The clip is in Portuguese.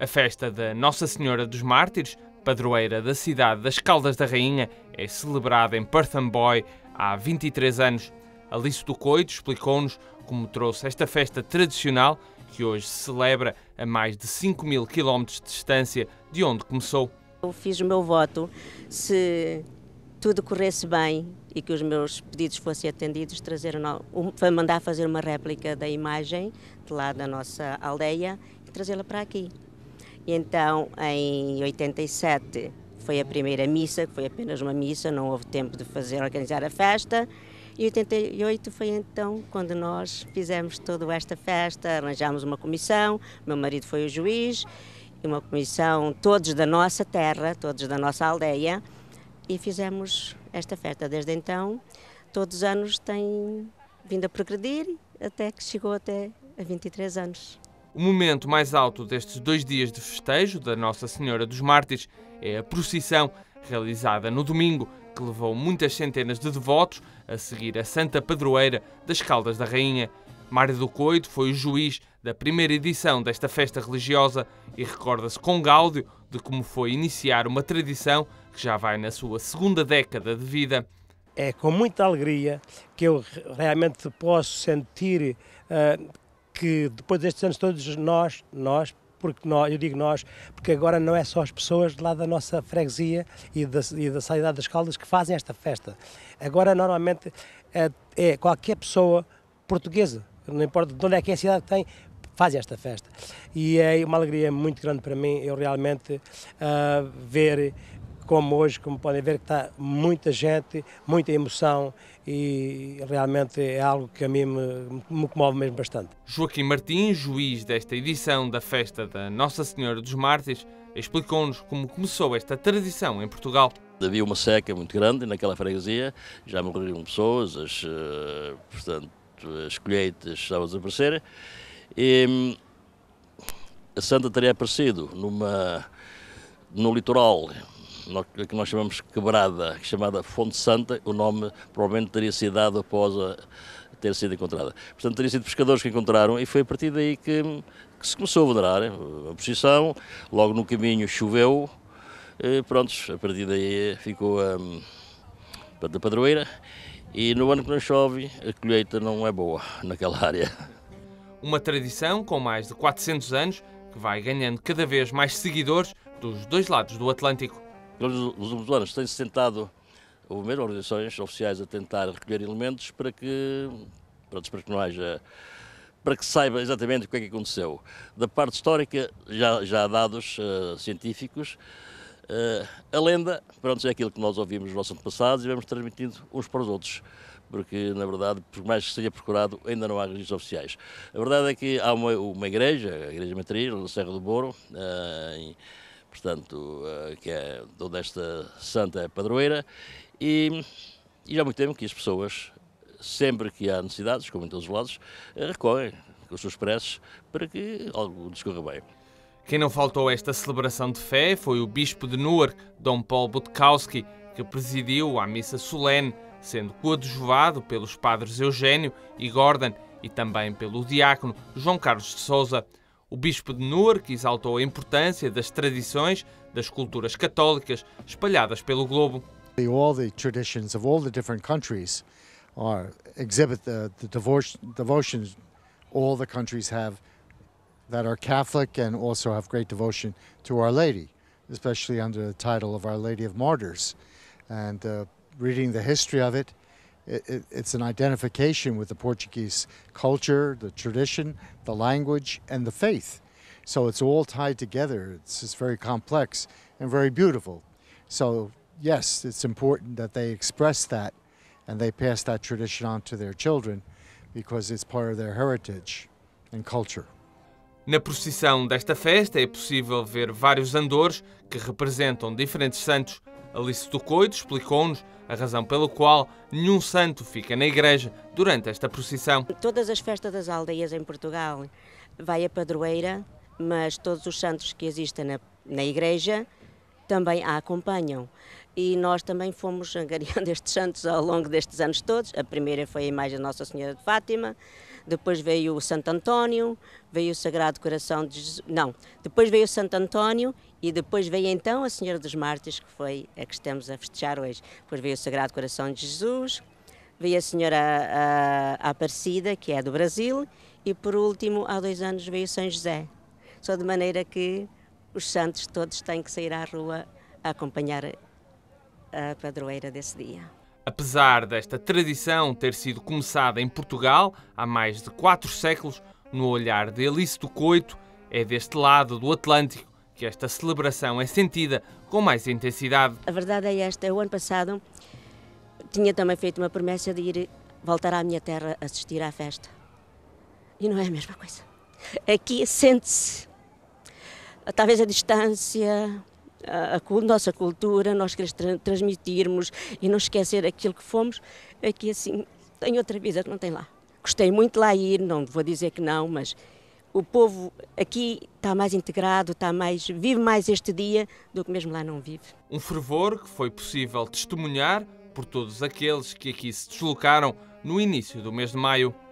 A festa da Nossa Senhora dos Mártires, padroeira da cidade das Caldas da Rainha, é celebrada em Perthamboy há 23 anos. Alice do Coito explicou-nos como trouxe esta festa tradicional, que hoje se celebra a mais de 5 mil quilómetros de distância de onde começou. Eu fiz o meu voto se tudo corresse bem e que os meus pedidos fossem atendidos, trazer foi mandar fazer uma réplica da imagem de lá da nossa aldeia e trazê-la para aqui. E então, em 87, foi a primeira missa, que foi apenas uma missa, não houve tempo de fazer, organizar a festa. E 88 foi então quando nós fizemos toda esta festa, arranjámos uma comissão, meu marido foi o juiz, e uma comissão, todos da nossa terra, todos da nossa aldeia, e fizemos esta festa. Desde então, todos os anos tem vindo a progredir, até que chegou até a 23 anos. O momento mais alto destes dois dias de festejo da Nossa Senhora dos Mártires é a procissão realizada no domingo, que levou muitas centenas de devotos a seguir a Santa Padroeira das Caldas da Rainha. Mário do Coito foi o juiz da primeira edição desta festa religiosa e recorda-se com gáudio de como foi iniciar uma tradição que já vai na sua segunda década de vida. É com muita alegria que eu realmente posso sentir uh, que depois destes anos todos nós, nós porque nós, eu digo nós, porque agora não é só as pessoas lá da nossa freguesia e da, e da saída das Caldas que fazem esta festa. Agora, normalmente, é, é qualquer pessoa portuguesa, não importa de onde é que é a cidade que tem, faz esta festa. E é uma alegria muito grande para mim, eu realmente, uh, ver como hoje, como podem ver, que está muita gente, muita emoção e realmente é algo que a mim me, me comove mesmo bastante. Joaquim Martins, juiz desta edição da festa da Nossa Senhora dos Mártires, explicou-nos como começou esta tradição em Portugal. Havia uma seca muito grande naquela freguesia, já morreram pessoas, as, eh, portanto, as colheitas estavam a desaparecer. E hum, a Santa teria aparecido numa, no litoral que nós chamamos quebrada, chamada Fonte Santa, o nome provavelmente teria sido dado após a, ter sido encontrada. Portanto, teria sido pescadores que encontraram e foi a partir daí que, que se começou a venerar a posição. Logo no caminho choveu, e, prontos, a partir daí ficou a, a padroeira. E no ano que não chove, a colheita não é boa naquela área. Uma tradição com mais de 400 anos que vai ganhando cada vez mais seguidores dos dois lados do Atlântico nos últimos anos tem-se tentado, ou mesmo organizações oficiais, a tentar recolher elementos para que, para que não haja para que saiba exatamente o que é que aconteceu. Da parte histórica, já, já há dados uh, científicos. Uh, a lenda, pronto, é aquilo que nós ouvimos nos nossos antepassados e vamos transmitindo uns para os outros, porque, na verdade, por mais que seja procurado, ainda não há registros oficiais. A verdade é que há uma, uma igreja, a Igreja Matriz, na Serra do Boro, uh, em, portanto, eh, que é toda esta santa é padroeira, e, e já há muito tempo que as pessoas, sempre que há necessidades, como em todos os lados, eh, recorrem com os seus preces para que algo descorra bem. Quem não faltou a esta celebração de fé foi o bispo de Newark, Dom Paul Butkowski, que presidiu a missa solene, sendo coadjuvado pelos padres Eugênio e Gordon e também pelo diácono João Carlos de Souza. O bispo de Newark exaltou a importância das tradições das culturas católicas espalhadas pelo globo. All the traditions of all the different countries are exhibit the, the devotion, devotions all the countries have that are Catholic and also have great devotion to Our Lady, especially under the title of Our Lady of Martyrs. And uh, reading the history of it, it, it, it's an identification with the Portuguese culture, the tradition, the language, and the faith. So it's all tied together. It's, it's very complex and very beautiful. So yes, it's important that they express that and they pass that tradition on to their children because it's part of their heritage and culture. Na procissão desta festa é possível ver vários andores que representam diferentes santos. Alice do explicou-nos a razão pelo qual nenhum santo fica na igreja durante esta procissão. Todas as festas das aldeias em Portugal vai a padroeira, mas todos os santos que existem na, na igreja também a acompanham. E nós também fomos angariando estes santos ao longo destes anos todos. A primeira foi a imagem de Nossa Senhora de Fátima, depois veio o Santo António, veio o Sagrado Coração de Jesus. Não, depois veio o Santo António e depois veio então a Senhora dos Mártires, que foi a que estamos a festejar hoje. Depois veio o Sagrado Coração de Jesus, veio a Senhora a, ah, a Aparecida, que é do Brasil, e por último, há dois anos, veio São José. Só de maneira que os santos todos têm que sair à rua a acompanhar a padroeira desse dia. Apesar desta tradição ter sido começada em Portugal há mais de quatro séculos, no olhar de Alice do Coito, é deste lado do Atlântico que esta celebração é sentida com mais intensidade. A verdade é esta: o ano passado, tinha também feito uma promessa de ir voltar à minha terra assistir à festa. E não é a mesma coisa. Aqui sente-se, talvez a distância, a, a nossa cultura, nós queremos tra transmitirmos e não esquecer aquilo que fomos, aqui assim, tem outra vida que não tem lá. Gostei muito de lá ir, não vou dizer que não, mas o povo aqui está mais integrado, está mais vive mais este dia do que mesmo lá não vive. Um fervor que foi possível testemunhar por todos aqueles que aqui se deslocaram no início do mês de maio.